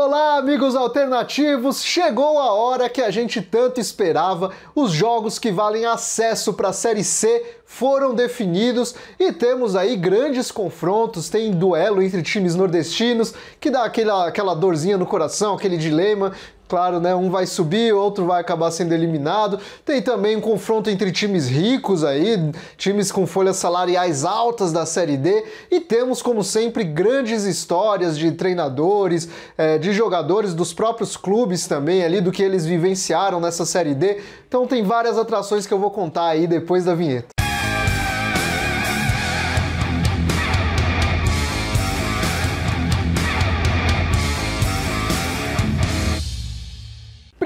Olá, amigos alternativos! Chegou a hora que a gente tanto esperava. Os jogos que valem acesso para a Série C foram definidos e temos aí grandes confrontos. Tem duelo entre times nordestinos que dá aquela, aquela dorzinha no coração, aquele dilema Claro, né? Um vai subir, outro vai acabar sendo eliminado. Tem também um confronto entre times ricos aí, times com folhas salariais altas da Série D. E temos, como sempre, grandes histórias de treinadores, eh, de jogadores dos próprios clubes também ali, do que eles vivenciaram nessa Série D. Então tem várias atrações que eu vou contar aí depois da vinheta.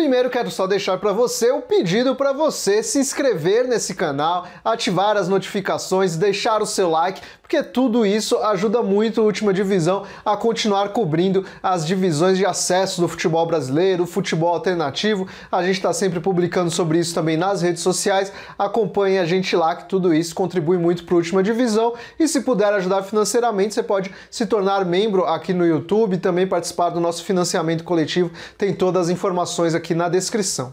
Primeiro quero só deixar para você o pedido para você se inscrever nesse canal, ativar as notificações, deixar o seu like, porque tudo isso ajuda muito a última divisão a continuar cobrindo as divisões de acesso do futebol brasileiro, futebol alternativo. A gente está sempre publicando sobre isso também nas redes sociais. Acompanhe a gente lá que tudo isso contribui muito para a última divisão. E se puder ajudar financeiramente, você pode se tornar membro aqui no YouTube, também participar do nosso financiamento coletivo. Tem todas as informações aqui na descrição.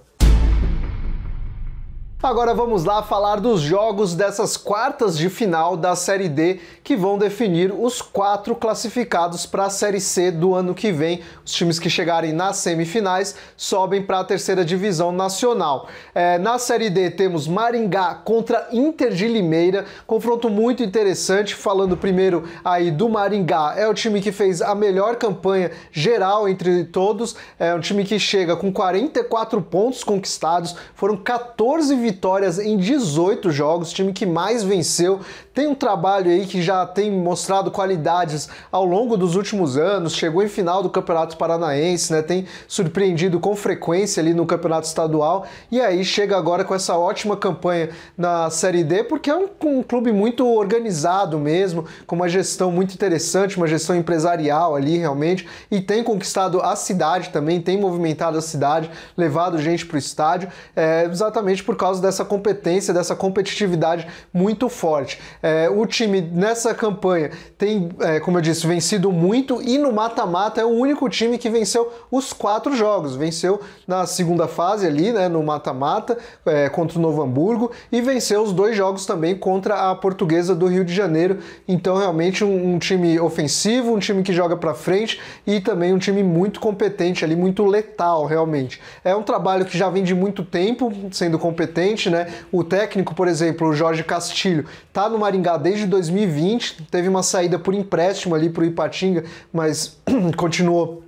Agora vamos lá falar dos jogos dessas quartas de final da Série D que vão definir os quatro classificados para a Série C do ano que vem. Os times que chegarem nas semifinais sobem para a terceira divisão nacional. É, na Série D temos Maringá contra Inter de Limeira, confronto muito interessante. Falando primeiro aí do Maringá, é o time que fez a melhor campanha geral entre todos. É um time que chega com 44 pontos conquistados, foram 14 vitórias vitórias em 18 jogos, time que mais venceu. Tem um trabalho aí que já tem mostrado qualidades ao longo dos últimos anos, chegou em final do Campeonato Paranaense, né? Tem surpreendido com frequência ali no Campeonato Estadual e aí chega agora com essa ótima campanha na Série D, porque é um, um clube muito organizado mesmo, com uma gestão muito interessante, uma gestão empresarial ali realmente, e tem conquistado a cidade também, tem movimentado a cidade, levado gente para o estádio, é, exatamente por causa causa dessa competência, dessa competitividade muito forte. É, o time nessa campanha tem, é, como eu disse, vencido muito e no mata-mata é o único time que venceu os quatro jogos. Venceu na segunda fase ali, né, no mata-mata, é, contra o Novo Hamburgo e venceu os dois jogos também contra a Portuguesa do Rio de Janeiro. Então, realmente, um, um time ofensivo, um time que joga para frente e também um time muito competente ali, muito letal, realmente. É um trabalho que já vem de muito tempo sendo competente recente, né? O técnico, por exemplo, o Jorge Castilho, tá no Maringá desde 2020, teve uma saída por empréstimo ali para o Ipatinga, mas continuou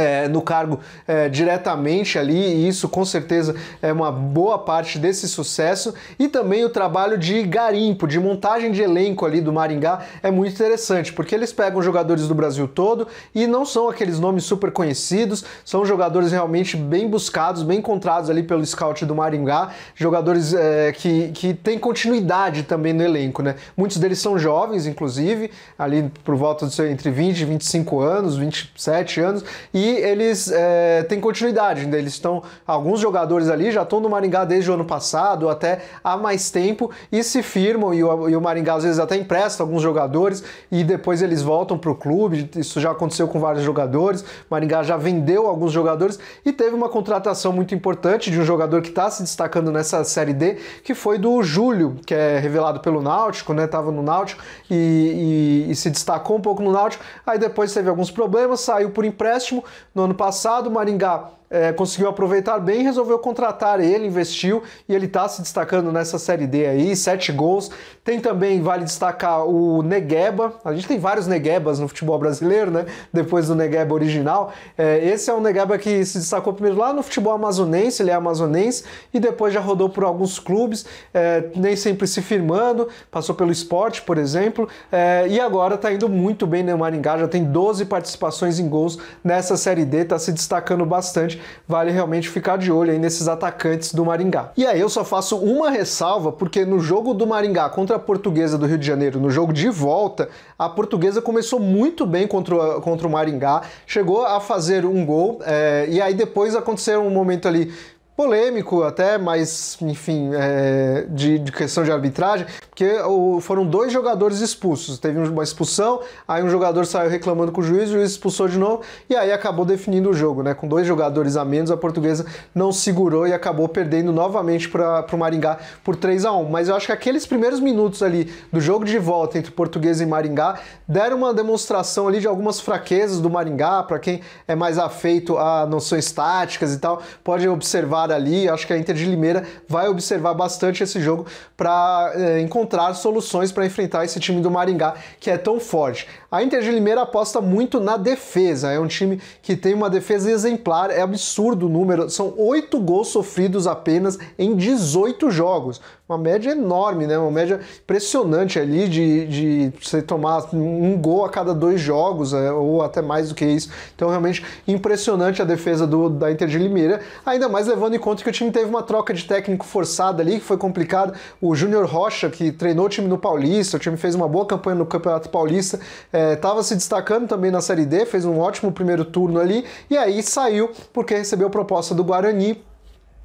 é, no cargo é, diretamente ali, e isso com certeza é uma boa parte desse sucesso. E também o trabalho de garimpo, de montagem de elenco ali do Maringá é muito interessante, porque eles pegam jogadores do Brasil todo e não são aqueles nomes super conhecidos, são jogadores realmente bem buscados, bem encontrados ali pelo scout do Maringá, jogadores é, que, que têm continuidade também no elenco, né? Muitos deles são jovens, inclusive, ali por volta de entre 20 e 25 anos, 27 anos, e eles é, têm continuidade, eles estão, alguns jogadores ali já estão no Maringá desde o ano passado, até há mais tempo, e se firmam, e o, e o Maringá às vezes até empresta alguns jogadores, e depois eles voltam para o clube, isso já aconteceu com vários jogadores, o Maringá já vendeu alguns jogadores, e teve uma contratação muito importante de um jogador que está se destacando nessa Série D, que foi do Júlio, que é revelado pelo Náutico, né, estava no Náutico, e, e, e se destacou um pouco no Náutico, aí depois teve alguns problemas, saiu por empréstimo, no ano passado, Maringá é, conseguiu aproveitar bem, resolveu contratar ele, investiu e ele está se destacando nessa Série D aí, sete gols. Tem também, vale destacar, o Negueba. A gente tem vários Neguebas no futebol brasileiro, né? Depois do Negueba original. É, esse é um Negueba que se destacou primeiro lá no futebol amazonense, ele é amazonense, e depois já rodou por alguns clubes, é, nem sempre se firmando, passou pelo esporte, por exemplo, é, e agora está indo muito bem no né, Maringá, já tem 12 participações em gols nessa Série D, está se destacando bastante grande, vale realmente ficar de olho aí nesses atacantes do Maringá. E aí eu só faço uma ressalva, porque no jogo do Maringá contra a Portuguesa do Rio de Janeiro, no jogo de volta, a Portuguesa começou muito bem contra, contra o Maringá, chegou a fazer um gol, é, e aí depois aconteceu um momento ali polêmico até, mas enfim, é, de, de, questão de arbitragem, porque o, foram dois jogadores expulsos. Teve uma expulsão, aí um jogador saiu reclamando com o juiz, o juiz expulsou de novo, e aí acabou definindo o jogo, né? Com dois jogadores a menos, a portuguesa não segurou e acabou perdendo novamente para o Maringá por 3 a 1 Mas eu acho que aqueles primeiros minutos ali do jogo de volta entre portuguesa e Maringá deram uma demonstração ali de algumas fraquezas do Maringá, para quem é mais afeito a noções táticas e tal, pode observar ali. Acho que a Inter de Limeira vai observar bastante esse jogo para é, eh, encontrar soluções para enfrentar esse time do Maringá que é tão forte. A Inter de Limeira aposta muito na defesa. É um time que tem uma defesa exemplar. É absurdo o número. São oito gols sofridos apenas em 18 jogos uma média enorme, né? Uma média impressionante ali de, de você tomar um gol a cada dois jogos, é, ou até mais do que isso. Então, realmente impressionante a defesa do, da Inter de Limeira, ainda mais levando em conta que o time teve uma troca de técnico forçada ali, que foi complicada. O Júnior Rocha, que treinou o time no Paulista, o time fez uma boa campanha no Campeonato Paulista, estava é, se destacando também na Série D, fez um ótimo primeiro turno ali, e aí saiu porque recebeu proposta do Guarani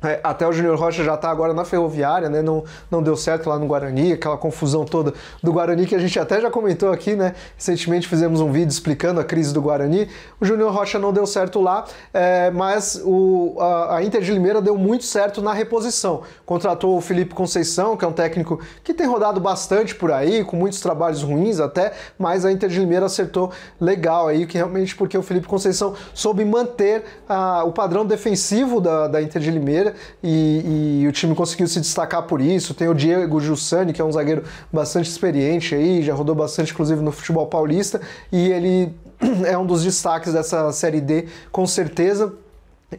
é, até o Júnior Rocha já está agora na ferroviária, né? Não, não deu certo lá no Guarani, aquela confusão toda do Guarani que a gente até já comentou aqui, né? Recentemente fizemos um vídeo explicando a crise do Guarani. O Júnior Rocha não deu certo lá, é, mas o, a, a, Inter de Limeira deu muito certo na reposição. Contratou o Felipe Conceição, que é um técnico que tem rodado bastante por aí, com muitos trabalhos ruins até, mas a Inter de Limeira acertou legal aí, que realmente porque o Felipe Conceição soube manter a, o padrão defensivo da, da Inter de Limeira e, e, o time conseguiu se destacar por isso. Tem o Diego Giussani, que é um zagueiro bastante experiente aí, já rodou bastante, inclusive, no futebol paulista, e ele é um dos destaques dessa Série D, com certeza.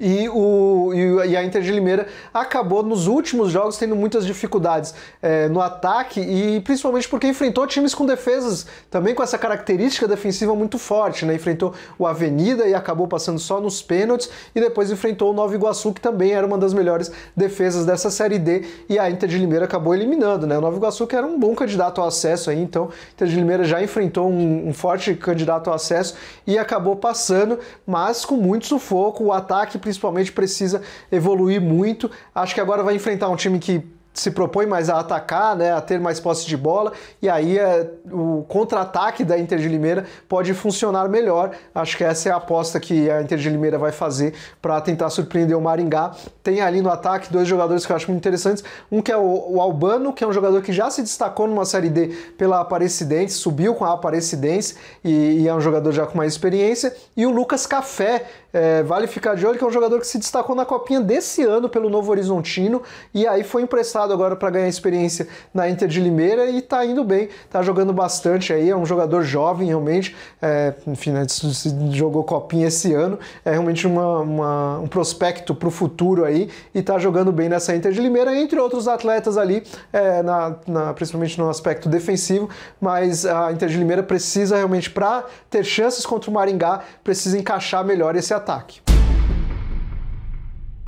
E, o, e a Inter de Limeira acabou nos últimos jogos tendo muitas dificuldades é, no ataque e principalmente porque enfrentou times com defesas também com essa característica defensiva muito forte, né? Enfrentou o Avenida e acabou passando só nos pênaltis e depois enfrentou o Nova Iguaçu que também era uma das melhores defesas dessa Série D e a Inter de Limeira acabou eliminando, né? O Nova Iguaçu que era um bom candidato ao acesso aí, então a Inter de Limeira já enfrentou um, um forte candidato ao acesso e acabou passando, mas com muito sufoco, o ataque principalmente precisa evoluir muito. Acho que agora vai enfrentar um time que se propõe mais a atacar, né, a ter mais posse de bola, e aí é, o contra-ataque da Inter de Limeira pode funcionar melhor. Acho que essa é a aposta que a Inter de Limeira vai fazer para tentar surpreender o Maringá. Tem ali no ataque dois jogadores que eu acho muito interessantes. Um que é o, o Albano, que é um jogador que já se destacou numa Série D pela Aparecidense, subiu com a Aparecidense e, e é um jogador já com mais experiência. E o Lucas Café, é, vale ficar de olho que é um jogador que se destacou na copinha desse ano pelo Novo Horizontino e aí foi emprestado agora para ganhar experiência na Inter de Limeira e está indo bem, está jogando bastante aí, é um jogador jovem realmente, é, enfim, né, jogou copinha esse ano, é realmente uma, uma, um prospecto para o futuro aí e está jogando bem nessa Inter de Limeira, entre outros atletas ali, é, na, na, principalmente no aspecto defensivo, mas a Inter de Limeira precisa realmente, para ter chances contra o Maringá, precisa encaixar melhor esse atleta ataque.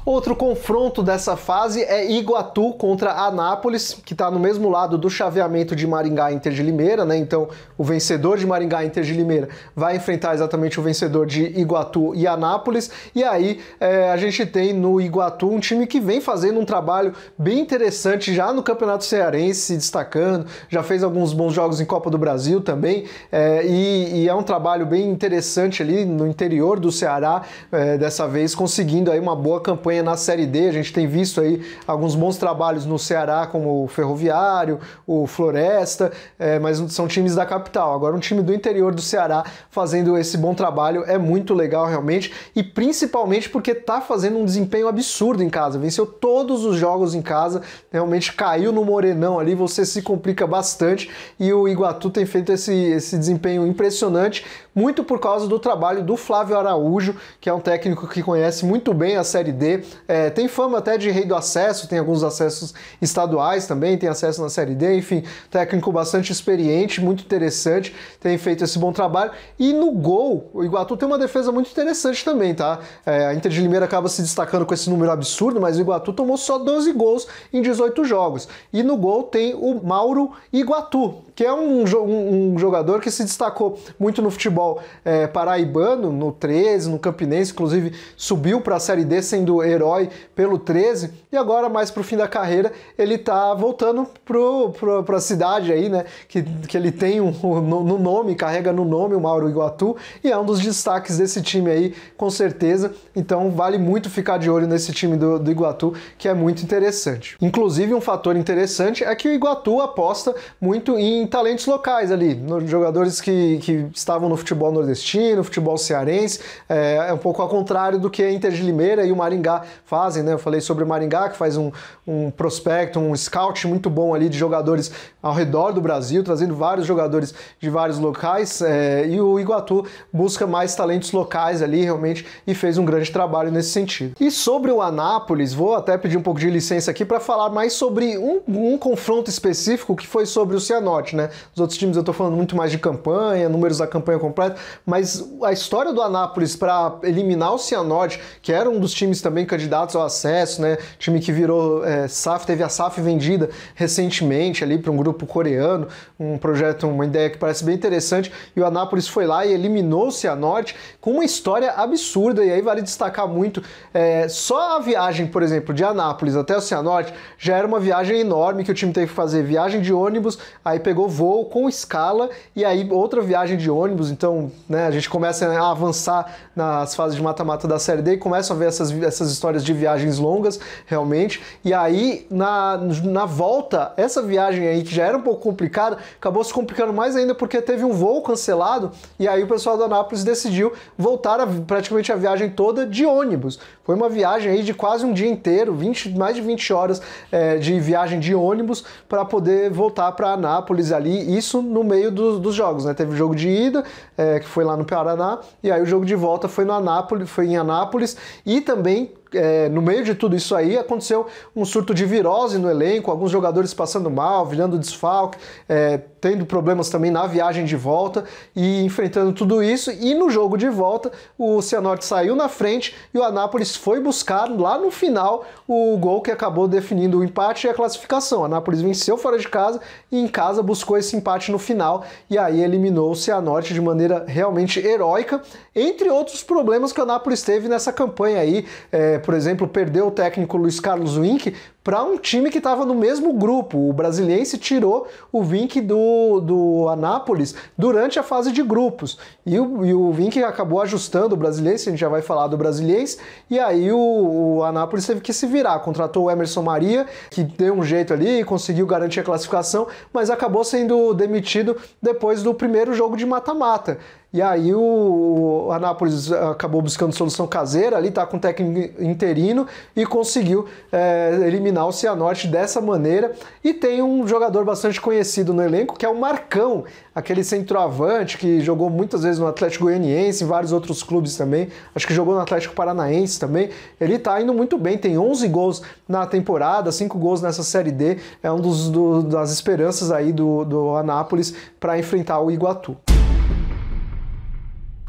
Outro confronto dessa fase é Iguatu contra Anápolis, que está no mesmo lado do chaveamento de Maringá Inter de Limeira, né? Então, o vencedor de Maringá Inter de Limeira vai enfrentar exatamente o vencedor de Iguatu e Anápolis. E aí é, a gente tem no Iguatu um time que vem fazendo um trabalho bem interessante já no Campeonato Cearense, se destacando, já fez alguns bons jogos em Copa do Brasil também, é, e, e, é um trabalho bem interessante ali no interior do Ceará, é, dessa vez conseguindo aí uma boa campanha campanha na Série D. A gente tem visto aí alguns bons trabalhos no Ceará, como o Ferroviário, o Floresta, é, mas são times da capital. Agora, um time do interior do Ceará fazendo esse bom trabalho é muito legal, realmente, e principalmente porque está fazendo um desempenho absurdo em casa. Venceu todos os jogos em casa, realmente caiu no Morenão ali, você se complica bastante, e o Iguatu tem feito esse, esse desempenho impressionante muito por causa do trabalho do Flávio Araújo, que é um técnico que conhece muito bem a Série D, é, tem fama até de rei do acesso, tem alguns acessos estaduais também, tem acesso na Série D, enfim, técnico bastante experiente, muito interessante, tem feito esse bom trabalho. E no gol, o Iguatu tem uma defesa muito interessante também, tá? É, a Inter de Limeira acaba se destacando com esse número absurdo, mas o Iguatu tomou só 12 gols em 18 jogos. E no gol tem o Mauro Iguatu, que é um, um, um jogador que se destacou muito no futebol futebol é, paraibano, no 13, no Campinense, inclusive subiu para a Série D sendo herói pelo 13, e agora, mais para o fim da carreira, ele está voltando para a cidade aí, né? Que, que ele tem um, no nome, carrega no nome o Mauro Iguatu, e é um dos destaques desse time aí, com certeza. Então vale muito ficar de olho nesse time do, do Iguatu, que é muito interessante. Inclusive, um fator interessante é que o Iguatu aposta muito em talentos locais ali, nos jogadores que, que estavam no futebol futebol nordestino, futebol cearense, é, é, um pouco ao contrário do que a Inter de Limeira e o Maringá fazem, né? Eu falei sobre o Maringá, que faz um, um prospecto, um scout muito bom ali de jogadores ao redor do Brasil, trazendo vários jogadores de vários locais, é, e o Iguatu busca mais talentos locais ali, realmente, e fez um grande trabalho nesse sentido. E sobre o Anápolis, vou até pedir um pouco de licença aqui para falar mais sobre um, um confronto específico que foi sobre o Cianorte, né? Os outros times eu tô falando muito mais de campanha, números da campanha completa, mas a história do Anápolis para eliminar o Cianorte, que era um dos times também candidatos ao acesso, né? Time que virou é, SAF, teve a SAF vendida recentemente ali para um grupo coreano, um projeto, uma ideia que parece bem interessante, e o Anápolis foi lá e eliminou o Cianorte com uma história absurda, e aí vale destacar muito, é, só a viagem, por exemplo, de Anápolis até o Cianorte já era uma viagem enorme que o time teve que fazer, viagem de ônibus, aí pegou voo com escala, e aí outra viagem de ônibus, então então, né, a gente começa né, a avançar nas fases de mata-mata da Série D e começa a ver essas, essas histórias de viagens longas, realmente. E aí, na, na volta, essa viagem aí, que já era um pouco complicada, acabou se complicando mais ainda porque teve um voo cancelado e aí o pessoal da Anápolis decidiu voltar a, praticamente a viagem toda de ônibus. Foi uma viagem aí de quase um dia inteiro, 20, mais de 20 horas é, de viagem de ônibus para poder voltar para Anápolis ali, isso no meio do, dos jogos, né? Teve jogo de ida, eh, é, que foi lá no Paraná, e aí o jogo de volta foi no Anápolis, foi em Anápolis, e também é, no meio de tudo isso aí, aconteceu um surto de virose no elenco, alguns jogadores passando mal, virando desfalque, é, tendo problemas também na viagem de volta e enfrentando tudo isso. E no jogo de volta, o Cianorte saiu na frente e o Anápolis foi buscar lá no final o gol que acabou definindo o empate e a classificação. O Anápolis venceu fora de casa e em casa buscou esse empate no final e aí eliminou o Cianorte de maneira realmente heróica entre outros problemas que o Anápolis teve nessa campanha aí. É, por exemplo, perdeu o técnico Luiz Carlos Wink para um time que estava no mesmo grupo. O Brasiliense tirou o Vink do, do Anápolis durante a fase de grupos. E o, e o Vink acabou ajustando o Brasiliense, a gente já vai falar do Brasiliense. E aí o, o Anápolis teve que se virar. Contratou o Emerson Maria, que deu um jeito ali, e conseguiu garantir a classificação, mas acabou sendo demitido depois do primeiro jogo de mata-mata. E aí o, Anápolis eh, acabou buscando solução caseira, ali está com técnico interino e conseguiu é, eliminar o Cianorte dessa maneira. E tem um jogador bastante conhecido no elenco, que é o Marcão, aquele centroavante que jogou muitas vezes no Atlético Goianiense, em vários outros clubes também. Acho que jogou no Atlético Paranaense também. Ele está indo muito bem, tem 11 gols na temporada, 5 gols nessa Série D. É um dos, do, das esperanças aí do, do Anápolis para enfrentar o Iguatu.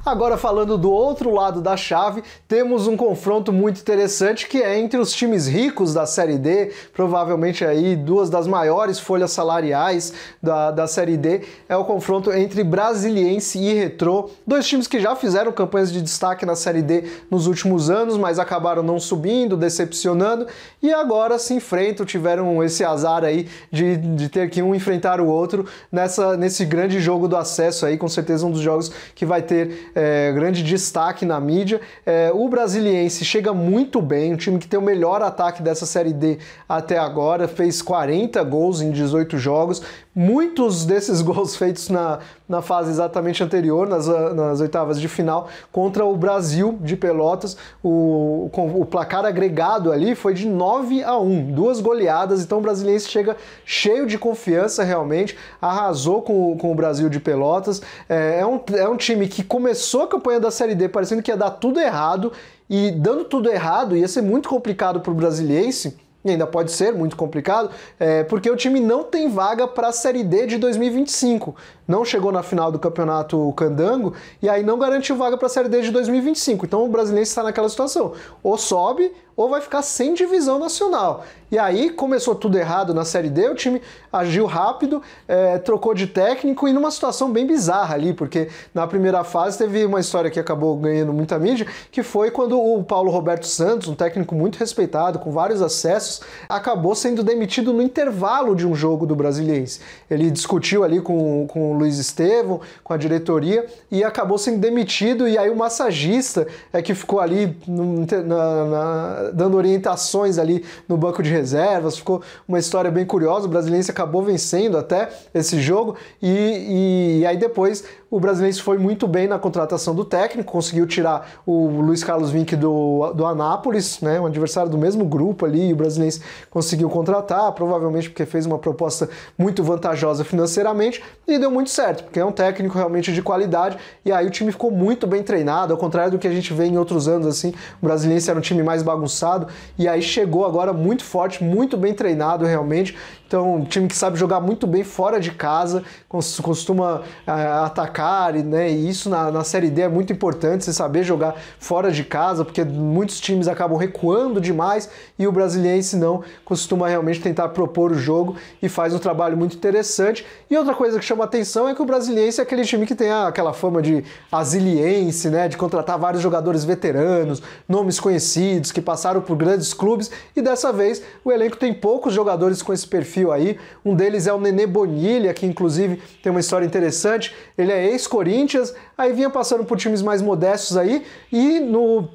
Agora falando do outro lado da chave, temos um confronto muito interessante que é entre os times ricos da Série D, provavelmente aí duas das maiores folhas salariais da, da Série D, é o confronto entre Brasiliense e Retrô, dois times que já fizeram campanhas de destaque na Série D nos últimos anos, mas acabaram não subindo, decepcionando, e agora se enfrentam, tiveram esse azar aí de, de ter que um enfrentar o outro nessa, nesse grande jogo do acesso aí, com certeza um dos jogos que vai ter é, grande destaque na mídia. É, o Brasiliense chega muito bem, um time que tem o melhor ataque dessa Série D até agora, fez 40 gols em 18 jogos, Muitos desses gols feitos na, na fase exatamente anterior, nas, ah, nas oitavas de final, contra o Brasil de Pelotas, o, o placar agregado ali foi de 9 a 1, duas goleadas, então o brasiliense chega cheio de confiança realmente, arrasou com, com o Brasil de Pelotas, é, é um, é um time que começou a campanha da Série D parecendo que ia dar tudo errado, e dando tudo errado, ia ser muito complicado para o brasiliense, e ainda pode ser muito complicado, é, porque o time não tem vaga para a Série D de 2025. Não chegou na final do campeonato Candango e aí não garantiu vaga para a Série D de 2025. Então o brasileiro está naquela situação: ou sobe ou vai ficar sem divisão nacional. E aí começou tudo errado na Série D, o time agiu rápido, é, trocou de técnico e numa situação bem bizarra ali, porque na primeira fase teve uma história que acabou ganhando muita mídia, que foi quando o Paulo Roberto Santos, um técnico muito respeitado, com vários acessos, acabou sendo demitido no intervalo de um jogo do Brasiliense. Ele discutiu ali com, com o Luiz Estevam, com a diretoria, e acabou sendo demitido. E aí o massagista é que ficou ali no, na, na, dando orientações ali no banco de reservas. Ficou uma história bem curiosa. O Brasiliense acabou vencendo até esse jogo. E, e, e aí depois o Brasiliense foi muito bem na contratação do técnico, conseguiu tirar o Luiz Carlos Vinck do, do Anápolis, né, um adversário do mesmo grupo ali, e o Brasiliense conseguiu contratar, provavelmente porque fez uma proposta muito vantajosa financeiramente e deu muito certo, porque é um técnico realmente de qualidade e aí o time ficou muito bem treinado, ao contrário do que a gente vê em outros anos assim, o Brasiliense era um time mais bagunçado e aí chegou agora muito forte, muito bem treinado realmente então, um time que sabe jogar muito bem fora de casa, costuma uh, atacar, e, né? E isso na, na Série D é muito importante, você saber jogar fora de casa, porque muitos times acabam recuando demais e o brasiliense não costuma realmente tentar propor o jogo e faz um trabalho muito interessante. E outra coisa que chama atenção é que o brasiliense é aquele time que tem a, aquela fama de asiliense, né? De contratar vários jogadores veteranos, nomes conhecidos, que passaram por grandes clubes, e dessa vez o elenco tem poucos jogadores com esse perfil perfil aí. Um deles é o Nenê Bonilha, que inclusive tem uma história interessante. Ele é ex-Corinthians, aí vinha passando por times mais modestos aí e no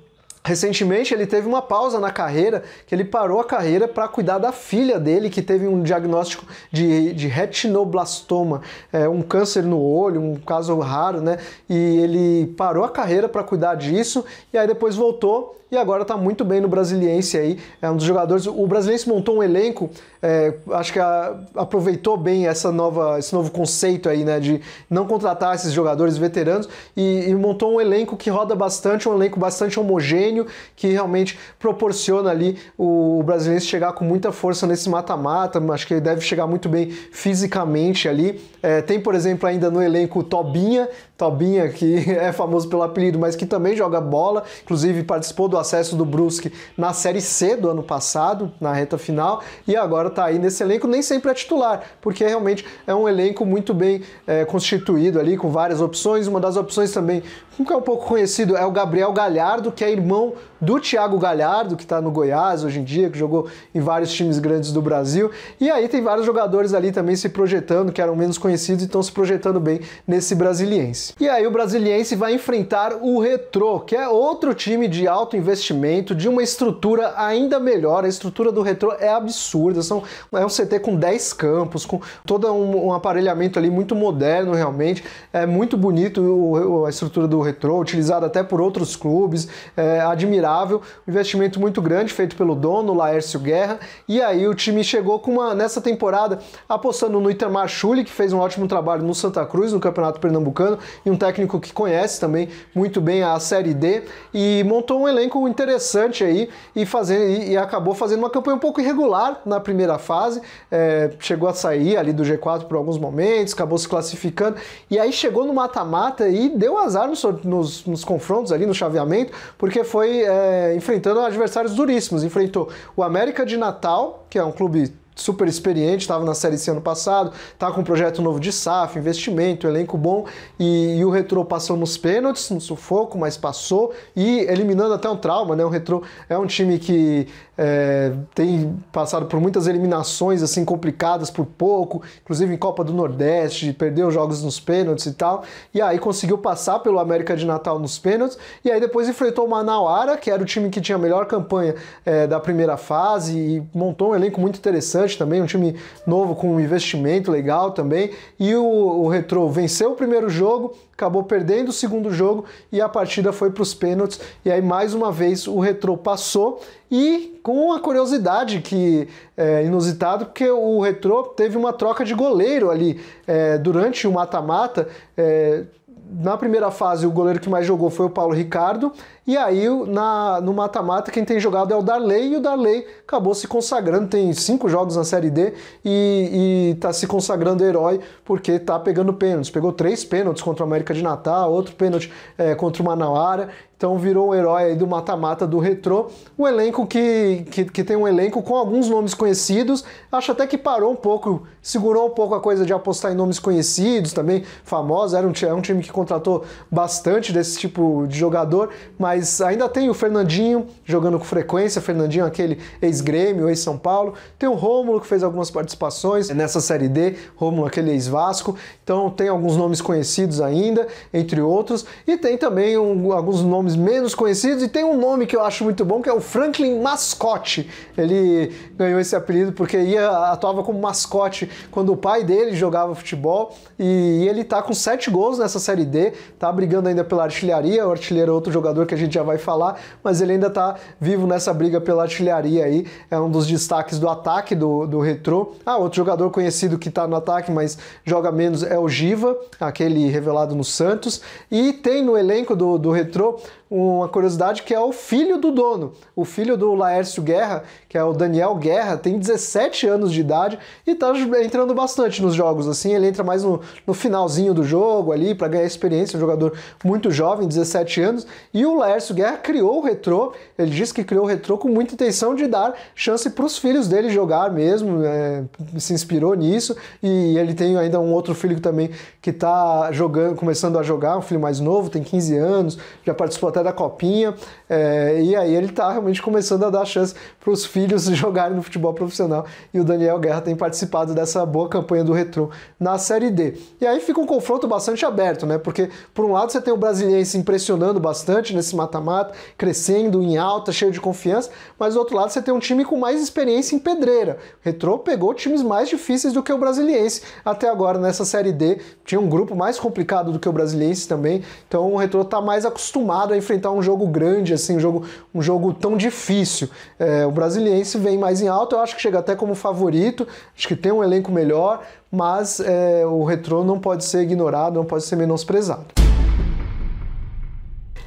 Recentemente ele teve uma pausa na carreira, que ele parou a carreira para cuidar da filha dele, que teve um diagnóstico de, de retinoblastoma, é, um câncer no olho, um caso raro, né? E ele parou a carreira para cuidar disso, e aí depois voltou e agora está muito bem no Brasiliense aí, é um dos jogadores. O Brasiliense montou um elenco, é, acho que a, aproveitou bem essa nova, esse novo conceito aí, né, de não contratar esses jogadores veteranos e, e montou um elenco que roda bastante, um elenco bastante homogêneo, que realmente proporciona ali o, o Brasiliense chegar com muita força nesse mata-mata, acho que ele deve chegar muito bem fisicamente ali. É, tem, por exemplo, ainda no elenco Tobinha, Tobinha que é famoso pelo apelido, mas que também joga bola, inclusive participou do acesso do Brusque na Série C do ano passado, na reta final, e agora está aí nesse elenco, nem sempre é titular, porque realmente é um elenco muito bem é, constituído ali, com várias opções. Uma das opções também, um que é um pouco conhecido, é o Gabriel Galhardo, que é irmão do Thiago Galhardo, que está no Goiás hoje em dia, que jogou em vários times grandes do Brasil. E aí tem vários jogadores ali também se projetando, que eram menos conhecidos e estão se projetando bem nesse Brasiliense. E aí o Brasiliense vai enfrentar o Retrô, que é outro time de alto investimento investimento, de uma estrutura ainda melhor. A estrutura do retrô é absurda. São, é um CT com 10 campos, com todo um, um aparelhamento ali muito moderno realmente. É muito bonito o, a estrutura do retrô, utilizada até por outros clubes. É admirável. Um investimento muito grande feito pelo dono, Laércio Guerra. E aí o time chegou com uma, nessa temporada apostando no Itamar Schulli, que fez um ótimo trabalho no Santa Cruz, no Campeonato Pernambucano, e um técnico que conhece também muito bem a Série D, e montou um elenco interessante aí e, fazendo, e, e, acabou fazendo uma campanha um pouco irregular na primeira fase. É, chegou a sair ali do G4 por alguns momentos, acabou se classificando e aí chegou no mata-mata e deu azar nos, nos, nos, confrontos ali, no chaveamento, porque foi é, enfrentando adversários duríssimos. Enfrentou o América de Natal, que é um clube super experiente, estava na série C ano passado, tá com um projeto novo de SAF, investimento, elenco bom, e, e o Retro passou nos pênaltis, no sufoco, mas passou, e eliminando até um trauma, né? O Retro é um time que é, tem passado por muitas eliminações assim complicadas por pouco, inclusive em Copa do Nordeste, perdeu jogos nos pênaltis e tal, e aí conseguiu passar pelo América de Natal nos pênaltis, e aí depois enfrentou o Manauara, que era o time que tinha a melhor campanha é, da primeira fase, e montou um elenco muito interessante, interessante também, um time novo com um investimento legal também. E o, o Retro venceu o primeiro jogo, acabou perdendo o segundo jogo e a partida foi para os pênaltis. E aí, mais uma vez, o Retro passou e com uma curiosidade que é inusitado, porque o Retro teve uma troca de goleiro ali é, durante o mata-mata. É, na primeira fase, o goleiro que mais jogou foi o Paulo Ricardo. E aí, na, no mata-mata, quem tem jogado é o Darley. E o Darley acabou se consagrando, tem cinco jogos na Série D e, está se consagrando herói porque está pegando pênaltis. Pegou três pênaltis contra o América de Natal, outro pênalti é, contra o Manauara. Então virou o herói aí do mata-mata do retrô. O elenco que, que, que, tem um elenco com alguns nomes conhecidos. Acho até que parou um pouco, segurou um pouco a coisa de apostar em nomes conhecidos também, famosos. Era um, era é um time que contratou bastante desse tipo de jogador, mas ainda tem o Fernandinho jogando com frequência. Fernandinho, aquele ex-Grêmio, ex-São Paulo. Tem o Rômulo, que fez algumas participações nessa Série D. Rômulo, aquele ex-Vasco. Então tem alguns nomes conhecidos ainda, entre outros. E tem também um, alguns nomes menos conhecidos, e tem um nome que eu acho muito bom, que é o Franklin Mascote. Ele ganhou esse apelido porque ia, atuava como mascote quando o pai dele jogava futebol, e ele tá com sete gols nessa Série D, tá brigando ainda pela artilharia, o artilheiro é outro jogador que a gente já vai falar, mas ele ainda tá vivo nessa briga pela artilharia aí, é um dos destaques do ataque do, do Retro Ah, outro jogador conhecido que tá no ataque, mas joga menos, é o Giva, aquele revelado no Santos, e tem no elenco do, do Retro uma curiosidade que é o filho do dono. O filho do Laércio Guerra, que é o Daniel Guerra, tem 17 anos de idade e tá entrando bastante nos jogos. Assim, ele entra mais no, no finalzinho do jogo ali para ganhar experiência, um jogador muito jovem, 17 anos. E o Laércio Guerra criou o retrô, ele disse que criou o retrô com muita intenção de dar chance para os filhos dele jogar mesmo, é, se inspirou nisso e ele tem ainda um outro filho também que tá jogando, começando a jogar, um filho mais novo, tem 15 anos, já participou até da copinha, é, e aí ele está realmente começando a dar chance para os filhos jogarem no futebol profissional, e o Daniel Guerra tem participado dessa boa campanha do Retro na Série D. E aí fica um confronto bastante aberto, né? Porque por um lado você tem o Brasiliense impressionando bastante nesse mata-mata, crescendo em alta, cheio de confiança, mas do outro lado você tem um time com mais experiência em pedreira. O Retro pegou times mais difíceis do que o Brasiliense até agora nessa Série D, tinha um grupo mais complicado do que o Brasiliense também, então o Retro está mais acostumado a enfrentar enfrentar um jogo grande, assim, um jogo, um jogo tão difícil. É, o brasiliense vem mais em alta, eu acho que chega até como favorito, acho que tem um elenco melhor, mas é, o retrô não pode ser ignorado, não pode ser menosprezado.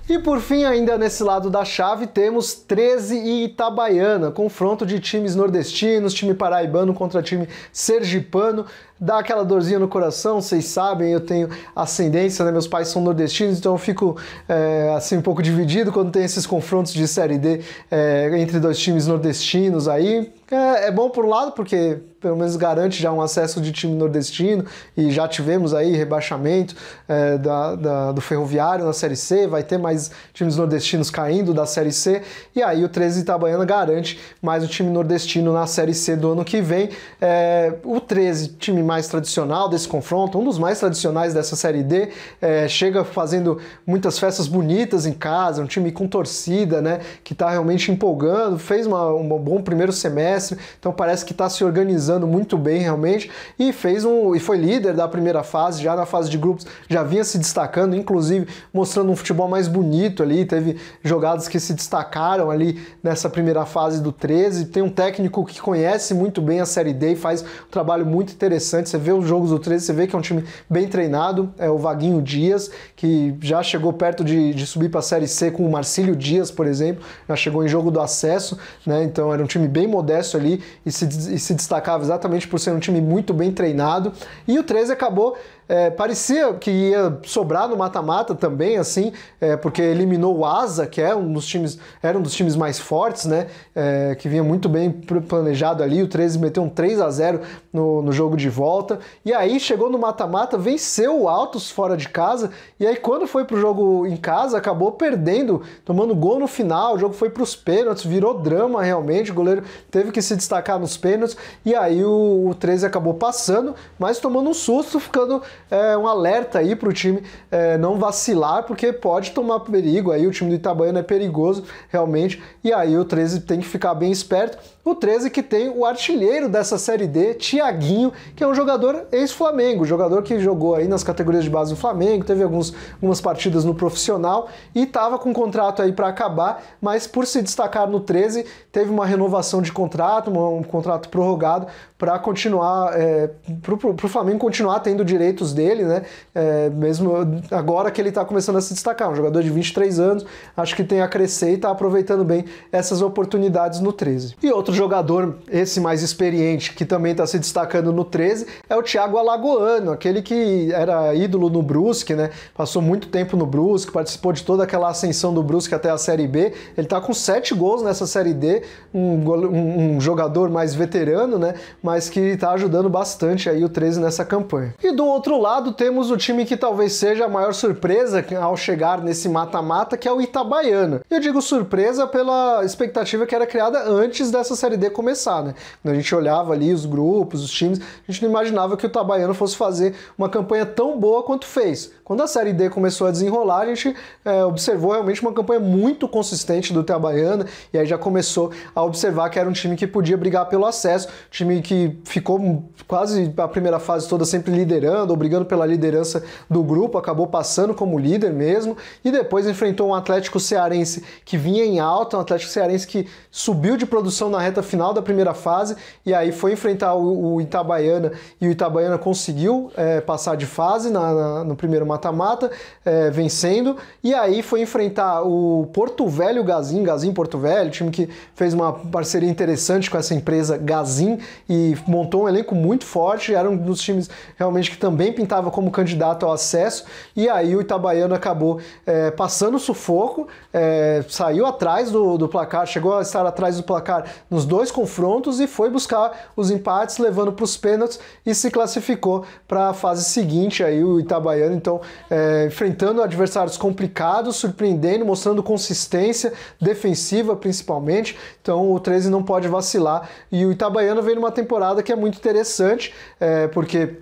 E por fim, ainda nesse lado da chave, temos 13 e Itabaiana, confronto de times nordestinos, time paraibano contra time sergipano dá aquela dorzinha no coração, vocês sabem, eu tenho ascendência, né? Meus pais são nordestinos, então eu fico é, assim um pouco dividido quando tem esses confrontos de Série D é, entre dois times nordestinos aí. É, é, bom por um lado, porque pelo menos garante já um acesso de time nordestino e já tivemos aí rebaixamento é, da, da, do Ferroviário na Série C, vai ter mais times nordestinos caindo da Série C e aí o 13 Itabaiana garante mais um time nordestino na Série C do ano que vem. É, o 13, time mais mais tradicional desse confronto, um dos mais tradicionais dessa Série D, é, chega fazendo muitas festas bonitas em casa, um time com torcida, né, que está realmente empolgando, fez uma, um bom primeiro semestre, então parece que está se organizando muito bem realmente e fez um e foi líder da primeira fase, já na fase de grupos já vinha se destacando, inclusive mostrando um futebol mais bonito ali, teve jogadas que se destacaram ali nessa primeira fase do 13, tem um técnico que conhece muito bem a Série D e faz um trabalho muito interessante interessante. Você vê os jogos do 13, você vê que é um time bem treinado. É o Vaguinho Dias, que já chegou perto de, de subir para a Série C com o Marcílio Dias, por exemplo. Já chegou em jogo do acesso, né? Então era um time bem modesto ali e se, e se destacava exatamente por ser um time muito bem treinado. E o 13 acabou é, parecia que ia sobrar no mata-mata também, assim, é, porque eliminou o Asa, que é um dos times, era um dos times mais fortes, né? É, que vinha muito bem planejado ali. O 13 meteu um 3 a 0 no, no jogo de volta. E aí chegou no mata-mata, venceu o Altos fora de casa. E aí, quando foi pro jogo em casa, acabou perdendo, tomando gol no final. O jogo foi pros pênaltis, virou drama realmente. O goleiro teve que se destacar nos pênaltis. E aí o, o 13 acabou passando, mas tomando um susto, ficando é, um alerta aí pro time é, não vacilar, porque pode tomar perigo. Aí o time do Itabaiana é perigoso, realmente. E aí o 13 tem que ficar bem esperto. O 13 que tem o artilheiro dessa Série D, Thiago Tiaguinho, que é um jogador ex-Flamengo, jogador que jogou aí nas categorias de base do Flamengo, teve alguns, algumas partidas no profissional e estava com um contrato aí para acabar, mas por se destacar no 13, teve uma renovação de contrato, um, um contrato prorrogado para continuar, é, para o Flamengo continuar tendo direitos dele, né? É, mesmo agora que ele está começando a se destacar, um jogador de 23 anos, acho que tem a crescer e está aproveitando bem essas oportunidades no 13. E outro jogador, esse mais experiente, que também está se destacando, destacando no 13 é o Thiago Alagoano, aquele que era ídolo no Brusque, né? Passou muito tempo no Brusque, participou de toda aquela ascensão do Brusque até a Série B. Ele tá com sete gols nessa Série D, um, um, jogador mais veterano, né? Mas que tá ajudando bastante aí o 13 nessa campanha. E do outro lado temos o time que talvez seja a maior surpresa ao chegar nesse mata-mata, que é o Itabaiana. Eu digo surpresa pela expectativa que era criada antes dessa Série D começar, né? Quando a gente olhava ali os grupos, os times. A gente não imaginava que o Tabaiano fosse fazer uma campanha tão boa quanto fez. Quando a Série D começou a desenrolar, a gente é, observou realmente uma campanha muito consistente do Tabaiano e aí já começou a observar que era um time que podia brigar pelo acesso, time que ficou quase a primeira fase toda sempre liderando, brigando pela liderança do grupo, acabou passando como líder mesmo e depois enfrentou um Atlético Cearense que vinha em alta, um Atlético Cearense que subiu de produção na reta final da primeira fase e aí foi enfrentar o, o o Itabaiana e o Itabaiana conseguiu é, passar de fase na, na no primeiro mata-mata, é, vencendo, e aí foi enfrentar o Porto Velho Gazin, Gazin Porto Velho, time que fez uma parceria interessante com essa empresa Gazin e montou um elenco muito forte, era um dos times realmente que também pintava como candidato ao acesso, e aí o Itabaiana acabou é, passando sufoco, é, saiu atrás do, do placar, chegou a estar atrás do placar nos dois confrontos e foi buscar os empates, levando levando para os pênaltis e se classificou para a fase seguinte aí o Itabaiano, então é, enfrentando adversários complicados, surpreendendo, mostrando consistência defensiva principalmente, então o 13 não pode vacilar e o Itabaiano vem numa temporada que é muito interessante, é, porque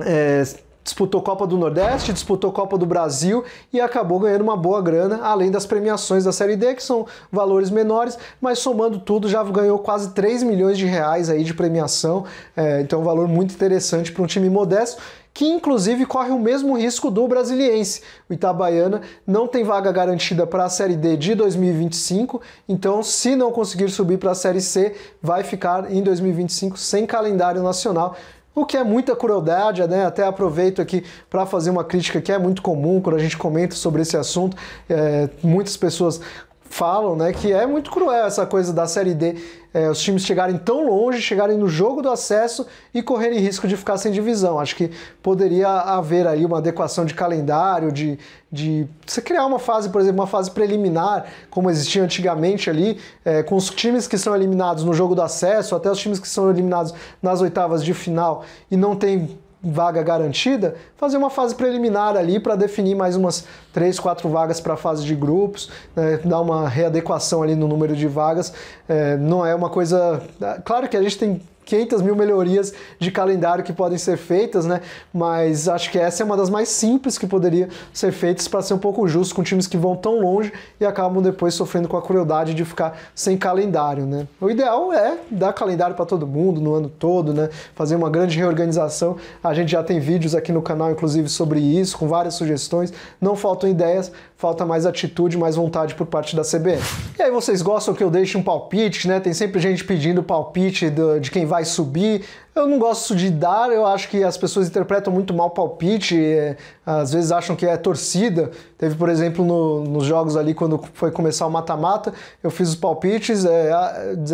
é, disputou Copa do Nordeste, disputou Copa do Brasil e acabou ganhando uma boa grana, além das premiações da Série D, que são valores menores, mas somando tudo já ganhou quase 3 milhões de reais aí de premiação, é, então é um valor muito interessante para um time modesto que inclusive corre o mesmo risco do brasiliense. O Itabaiana não tem vaga garantida para a Série D de 2025, então se não conseguir subir para a Série C, vai ficar em 2025 sem calendário nacional o que é muita crueldade, né? Até aproveito aqui para fazer uma crítica que é muito comum quando a gente comenta sobre esse assunto. É, muitas pessoas falam, né? Que é muito cruel essa coisa da Série D, é, os times chegarem tão longe, chegarem no jogo do acesso e correrem risco de ficar sem divisão. Acho que poderia haver aí uma adequação de calendário, de, de você criar uma fase, por exemplo, uma fase preliminar, como existia antigamente ali, é, com os times que são eliminados no jogo do acesso, até os times que são eliminados nas oitavas de final e não tem vaga garantida, fazer uma fase preliminar ali para definir mais umas três, quatro vagas para a fase de grupos, né, dar uma readequação ali no número de vagas. É, não é uma coisa. É, claro que a gente tem 500 mil melhorias de calendário que podem ser feitas, né? Mas acho que essa é uma das mais simples que poderia ser feitas para ser um pouco justo com times que vão tão longe e acabam depois sofrendo com a crueldade de ficar sem calendário, né? O ideal é dar calendário para todo mundo no ano todo, né? Fazer uma grande reorganização. A gente já tem vídeos aqui no canal, inclusive, sobre isso, com várias sugestões. Não faltam ideias, falta mais atitude, mais vontade por parte da CBF. E aí vocês gostam que eu deixe um palpite, né? Tem sempre gente pedindo palpite de quem vai subir. Eu não gosto de dar, eu acho que as pessoas interpretam muito mal palpite, é, às vezes acham que é torcida. Teve, por exemplo, no, nos jogos ali, quando foi começar o mata-mata, eu fiz os palpites, é,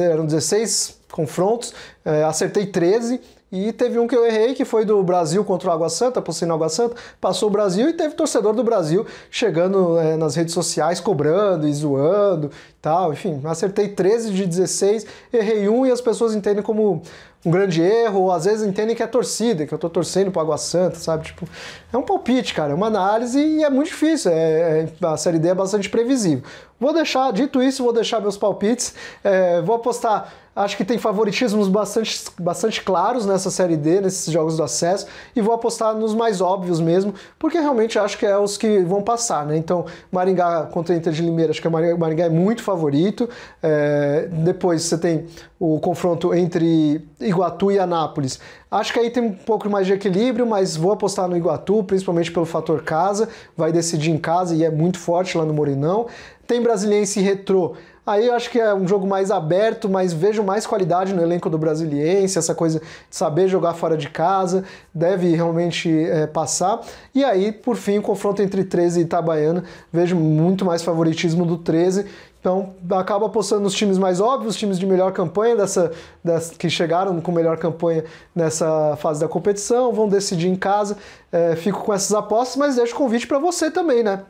eram 16 confrontos, é, acertei 13 e teve um que eu errei, que foi do Brasil contra o Água Santa, por sinal Água Santa. Passou o Brasil e teve torcedor do Brasil chegando é, nas redes sociais, cobrando e zoando e tal. Enfim, acertei 13 de 16, errei um e as pessoas entendem como um grande erro, ou às vezes entendem que é torcida, que eu tô torcendo pro Água Santa, sabe? Tipo, é um palpite, cara, é uma análise e é muito difícil. É, é, a Série D é bastante previsível. Vou deixar, dito isso, vou deixar meus palpites. É, vou apostar Acho que tem favoritismos bastante, bastante claros nessa Série D, nesses jogos do acesso, e vou apostar nos mais óbvios mesmo, porque realmente acho que é os que vão passar, né? Então, Maringá contra Inter de Limeira, acho que é Maringá é muito favorito. É, depois você tem o confronto entre Iguatu e Anápolis. Acho que aí tem um pouco mais de equilíbrio, mas vou apostar no Iguatu, principalmente pelo fator casa. Vai decidir em casa e é muito forte lá no Morinão. Tem Brasiliense e Retrô. Aí eu acho que é um jogo mais aberto, mas vejo mais qualidade no elenco do Brasiliense, essa coisa de saber jogar fora de casa, deve realmente é, passar. E aí, por fim, o confronto entre 13 e Itabaiana, vejo muito mais favoritismo do 13, então, acaba apostando nos times mais óbvios, os times de melhor campanha, dessa, dessa, que chegaram com melhor campanha nessa fase da competição, vão decidir em casa. É, fico com essas apostas, mas deixo o convite para você também, né?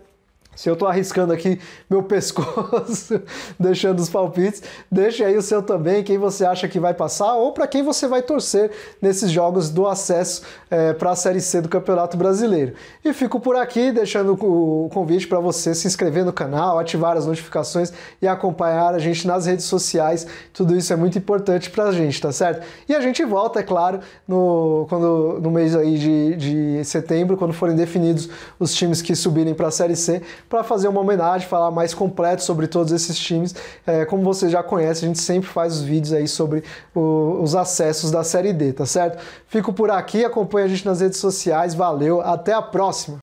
Se eu estou arriscando aqui meu pescoço, deixando os palpites, deixe aí o seu também, quem você acha que vai passar ou para quem você vai torcer nesses jogos do acesso é, para a Série C do Campeonato Brasileiro. E fico por aqui, deixando o convite para você se inscrever no canal, ativar as notificações e acompanhar a gente nas redes sociais. Tudo isso é muito importante para a gente, tá certo? E a gente volta, é claro, no, quando, no mês aí de, de setembro, quando forem definidos os times que subirem para a Série C para fazer uma homenagem, falar mais completo sobre todos esses times. É, como você já conhece, a gente sempre faz os vídeos aí sobre o, os acessos da Série D, tá certo? Fico por aqui, acompanha a gente nas redes sociais, valeu, até a próxima!